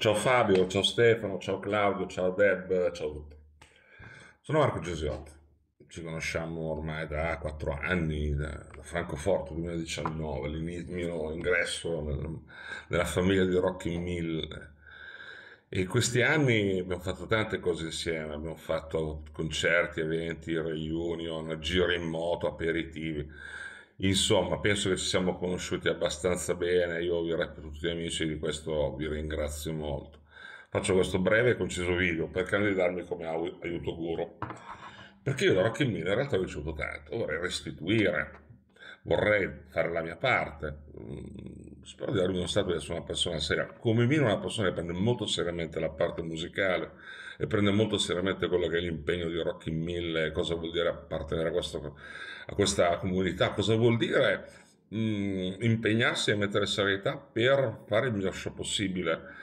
Ciao Fabio, ciao Stefano, ciao Claudio, ciao Deb, ciao a tutti. Sono Marco Gesiotti, ci conosciamo ormai da 4 anni, da, Francoforte 2019, l'inizio mio ingresso nel, nella famiglia di Rocky Mill. E questi anni abbiamo fatto tante cose insieme, abbiamo fatto concerti, eventi, reunion, giri in moto, aperitivi Insomma, penso che ci siamo conosciuti abbastanza bene, io vi reputo tutti amici di questo, vi ringrazio molto. Faccio questo breve e conciso video per candidarmi come aiuto guru, perché io da Rocky Miller in realtà ho ricevuto tanto, vorrei restituire vorrei fare la mia parte, mm, spero di aver dimostrato di essere una persona seria, come meno una persona che prende molto seriamente la parte musicale e prende molto seriamente quello che è l'impegno di Rock in Mille, cosa vuol dire appartenere a, questo, a questa comunità, cosa vuol dire mh, mm, impegnarsi e mettere serietà per fare il miglior show possibile.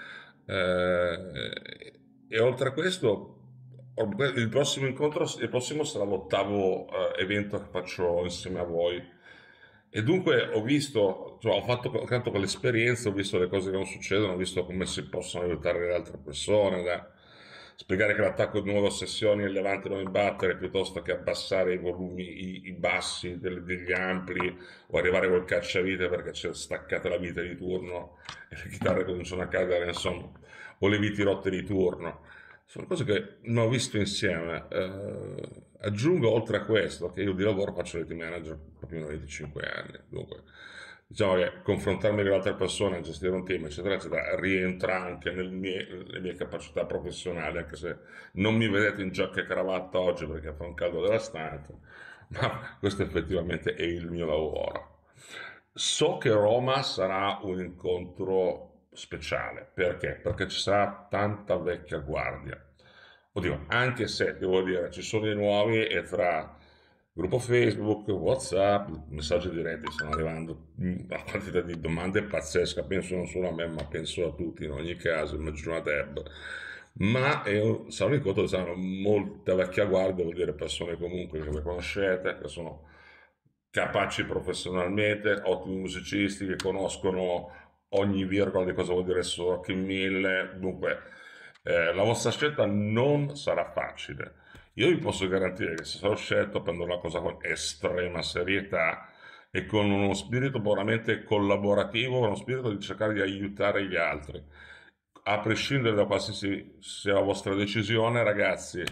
Eh, e oltre a questo il prossimo incontro il prossimo sarà l'ottavo eh, evento che faccio insieme a voi e dunque ho visto, cioè, ho fatto tanto con l'esperienza, ho visto le cose che non succedono, ho visto come si possono aiutare le altre persone, da spiegare che l'attacco di nuove ossessioni è levante non imbattere piuttosto che abbassare i volumi, i, i bassi delle, degli ampli o arrivare col cacciavite perché c'è staccata la vita di turno e le chitarre cominciano a cadere, insomma, o le viti rotte di turno. Sono cose che non ho visto insieme. Eh, aggiungo oltre a questo che io di lavoro faccio il team manager più o meno 25 anni. Dunque, diciamo che confrontarmi con altre persone, gestire un team, eccetera, eccetera, rientra anche nel mie, nelle mie capacità professionali, anche se non mi vedete in giacca e cravatta oggi perché fa un caldo della stanza, ma questo effettivamente è il mio lavoro. So che Roma sarà un incontro speciale, perché? Perché ci sarà tanta vecchia guardia. Oddio, anche se devo dire, ci sono i nuovi e tra gruppo Facebook, Whatsapp, messaggi diretti, stanno arrivando mm, una quantità di domande pazzesca, penso non solo a me, ma penso a tutti in ogni caso, immagino a Deb. Ma eh, sarò in conto che saranno molta vecchia guardia, vuol dire persone comunque che le conoscete, che sono capaci professionalmente, ottimi musicisti, che conoscono ogni virgola di cosa vuol dire solo che mille. Dunque, eh, la vostra scelta non sarà facile io vi posso garantire che se sarò scelto prendo la cosa con estrema serietà e con uno spirito veramente collaborativo, uno spirito di cercare di aiutare gli altri. A prescindere da qualsiasi sia la vostra decisione, ragazzi,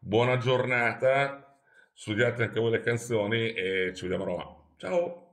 buona giornata, studiate anche voi le canzoni e ci vediamo a Roma. Ciao!